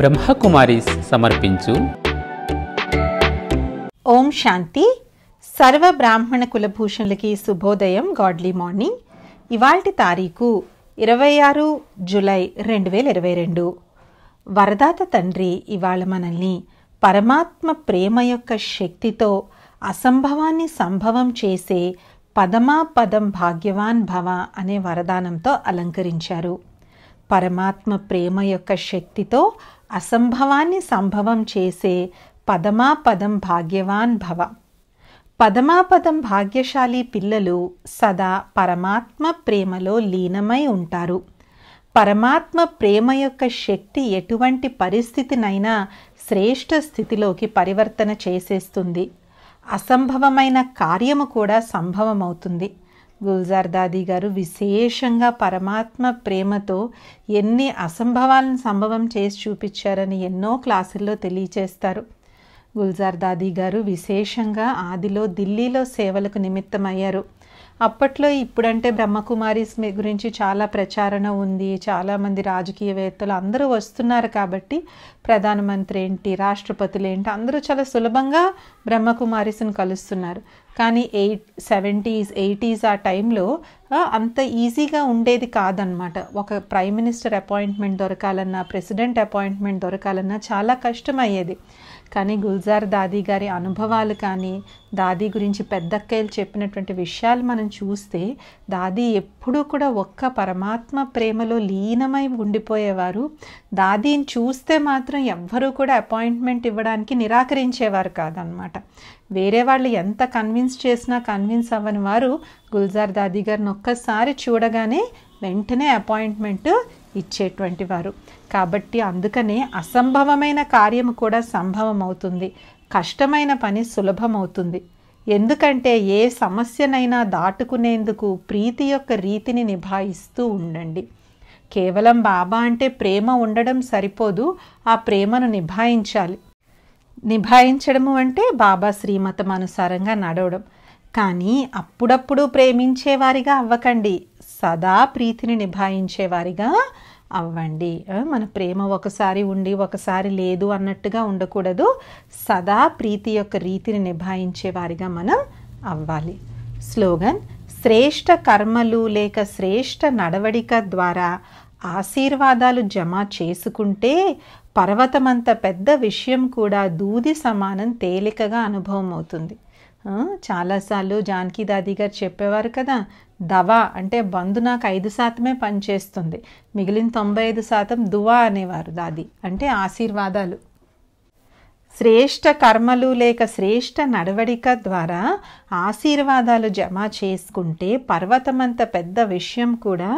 బ్రహ్మకుమారిస్ సమర్పించు ఓం శాంతి సర్వ బ్రాహ్మణ కులభూషణులకి శుభోదయం గాడ్లీ మార్నింగ్ ఇవాల్టి తారీఖు ఇరవై ఆరు జులై రెండు వేల ఇరవై రెండు వరదాత తండ్రి ఇవాళ మనల్ని పరమాత్మ ప్రేమ యొక్క శక్తితో అసంభవాన్ని సంభవం చేసే పదమా పదం భాగ్యవాన్ భవ అనే వరదానంతో అలంకరించారు పరమాత్మ ప్రేమ యొక్క శక్తితో అసంభవాన్ని సంభవం చేసే పదమాపదం భాగ్యవాన్ భవ పదమాపదం భాగ్యశాలి పిల్లలు సదా పరమాత్మ ప్రేమలో లీనమై ఉంటారు పరమాత్మ ప్రేమ యొక్క శక్తి ఎటువంటి పరిస్థితినైనా శ్రేష్ఠ స్థితిలోకి పరివర్తన చేసేస్తుంది అసంభవమైన కార్యము కూడా సంభవమవుతుంది గుల్జార్ దాది గారు విశేషంగా పరమాత్మ ప్రేమతో ఎన్ని అసంభవాలను సంభవం చేసి చూపించారని ఎన్నో క్లాసుల్లో తెలియచేస్తారు గుల్జార్ దాది గారు విశేషంగా ఆదిలో ఢిల్లీలో సేవలకు నిమిత్తమయ్యారు అప్పట్లో ఇప్పుడంటే బ్రహ్మకుమారిస్ గురించి చాలా ప్రచారణ ఉంది చాలామంది రాజకీయవేత్తలు అందరూ వస్తున్నారు కాబట్టి ప్రధానమంత్రి ఏంటి రాష్ట్రపతులు ఏంటి అందరూ చాలా సులభంగా బ్రహ్మకుమారిస్ని కలుస్తున్నారు కానీ ఎయిట్ సెవెంటీస్ ఎయిటీస్ ఆ టైంలో అంత ఈజీగా ఉండేది కాదనమాట ఒక ప్రైమ్ మినిస్టర్ అపాయింట్మెంట్ దొరకాలన్నా ప్రెసిడెంట్ అపాయింట్మెంట్ దొరకాలన్నా చాలా కష్టమయ్యేది కానీ గుల్జార్ దాదీ గారి అనుభవాలు కానీ దాది గురించి పెద్దక్కయ్యలు చెప్పినటువంటి విషయాలు మనం చూస్తే దాది ఎప్పుడూ కూడా ఒక్క పరమాత్మ ప్రేమలో లీనమై ఉండిపోయేవారు దాదీని చూస్తే మాత్రం ఎవ్వరూ కూడా అపాయింట్మెంట్ ఇవ్వడానికి నిరాకరించేవారు కాదనమాట వేరే వాళ్ళు ఎంత కన్విన్స్ కన్విన్స్ చేసినా కన్విన్స్ అవ్వని వారు గుల్జార్ దాది గారిని ఒక్కసారి చూడగానే వెంటనే అపాయింట్మెంట్ ఇచ్చేటువంటి వారు కాబట్టి అందుకనే అసంభవమైన కార్యము కూడా సంభవం అవుతుంది కష్టమైన పని సులభమవుతుంది ఎందుకంటే ఏ సమస్యనైనా దాటుకునేందుకు ప్రీతి యొక్క రీతిని నిభాయిస్తూ ఉండండి కేవలం బాబా అంటే ప్రేమ ఉండడం సరిపోదు ఆ ప్రేమను నిభాయించాలి నిభాయించడము అంటే బాబా శ్రీమతం అనుసారంగా నడవడం కానీ అప్పుడప్పుడు ప్రేమించేవారిగా అవ్వకండి సదా ప్రీతిని నిభాయించేవారిగా అవ్వండి మన ప్రేమ ఒకసారి ఉండి ఒకసారి లేదు అన్నట్టుగా ఉండకూడదు సదా ప్రీతి యొక్క రీతిని నిభాయించేవారిగా మనం అవ్వాలి స్లోగన్ శ్రేష్ట కర్మలు లేక శ్రేష్ట నడవడిక ద్వారా ఆశీర్వాదాలు జమ చేసుకుంటే పర్వతమంత పెద్ద విషయం కూడా దూది సమానం తేలికగా అనుభవం అవుతుంది చాలాసార్లు జానకి దాది గారు చెప్పేవారు కదా దవా అంటే బంధు నాకు ఐదు శాతమే పనిచేస్తుంది మిగిలిన తొంభై ఐదు శాతం దువా అనేవారు దాది అంటే ఆశీర్వాదాలు శ్రేష్ట కర్మలు లేక శ్రేష్ట నడవడిక ద్వారా ఆశీర్వాదాలు జమ చేసుకుంటే పర్వతమంత పెద్ద విషయం కూడా